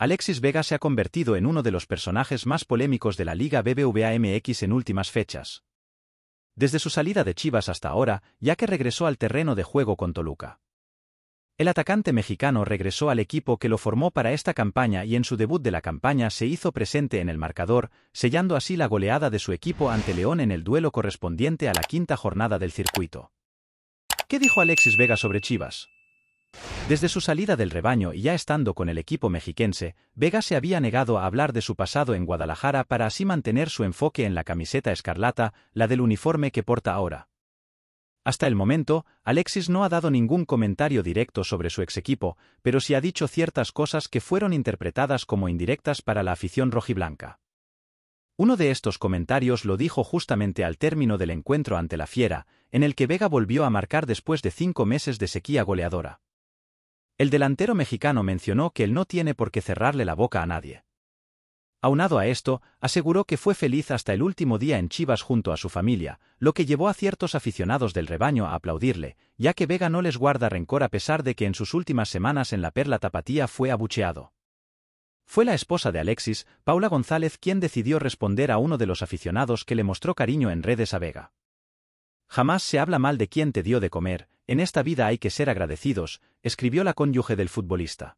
Alexis Vega se ha convertido en uno de los personajes más polémicos de la Liga BBVA MX en últimas fechas. Desde su salida de Chivas hasta ahora, ya que regresó al terreno de juego con Toluca. El atacante mexicano regresó al equipo que lo formó para esta campaña y en su debut de la campaña se hizo presente en el marcador, sellando así la goleada de su equipo ante León en el duelo correspondiente a la quinta jornada del circuito. ¿Qué dijo Alexis Vega sobre Chivas? Desde su salida del rebaño y ya estando con el equipo mexiquense, Vega se había negado a hablar de su pasado en Guadalajara para así mantener su enfoque en la camiseta escarlata, la del uniforme que porta ahora. Hasta el momento, Alexis no ha dado ningún comentario directo sobre su ex equipo, pero sí ha dicho ciertas cosas que fueron interpretadas como indirectas para la afición rojiblanca. Uno de estos comentarios lo dijo justamente al término del encuentro ante la Fiera, en el que Vega volvió a marcar después de cinco meses de sequía goleadora. El delantero mexicano mencionó que él no tiene por qué cerrarle la boca a nadie. Aunado a esto, aseguró que fue feliz hasta el último día en Chivas junto a su familia, lo que llevó a ciertos aficionados del rebaño a aplaudirle, ya que Vega no les guarda rencor a pesar de que en sus últimas semanas en la Perla Tapatía fue abucheado. Fue la esposa de Alexis, Paula González, quien decidió responder a uno de los aficionados que le mostró cariño en redes a Vega. Jamás se habla mal de quien te dio de comer, en esta vida hay que ser agradecidos, escribió la cónyuge del futbolista.